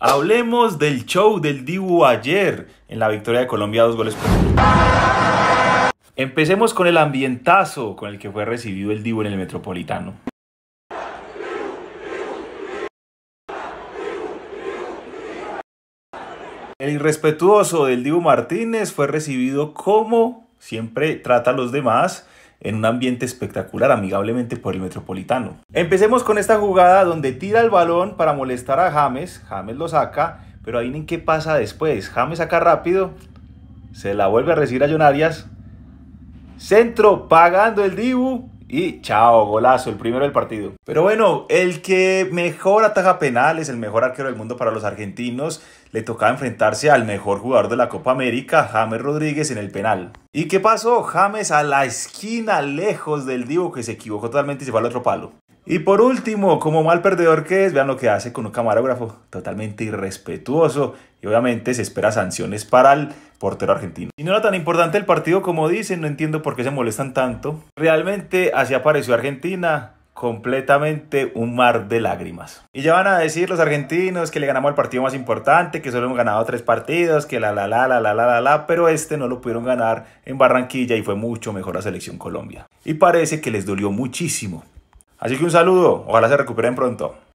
Hablemos del show del Dibu ayer en la victoria de Colombia dos goles por Empecemos con el ambientazo con el que fue recibido el Dibu en el Metropolitano. El irrespetuoso del Dibu Martínez fue recibido como siempre trata a los demás en un ambiente espectacular amigablemente por el Metropolitano. Empecemos con esta jugada donde tira el balón para molestar a James, James lo saca, pero ahí en qué pasa después, James saca rápido, se la vuelve a recibir a John centro pagando el Dibu, y chao, golazo, el primero del partido. Pero bueno, el que mejor ataja es el mejor arquero del mundo para los argentinos, le tocaba enfrentarse al mejor jugador de la Copa América, James Rodríguez, en el penal. ¿Y qué pasó? James a la esquina, lejos del Divo, que se equivocó totalmente y se fue al otro palo. Y por último, como mal perdedor que es, vean lo que hace con un camarógrafo, totalmente irrespetuoso. Y obviamente se espera sanciones para el portero argentino. Y no era tan importante el partido como dicen, no entiendo por qué se molestan tanto. Realmente así apareció Argentina, completamente un mar de lágrimas. Y ya van a decir los argentinos que le ganamos el partido más importante, que solo hemos ganado tres partidos, que la la la la la la la la, pero este no lo pudieron ganar en Barranquilla y fue mucho mejor la selección Colombia. Y parece que les dolió muchísimo. Así que un saludo, ojalá se recuperen pronto.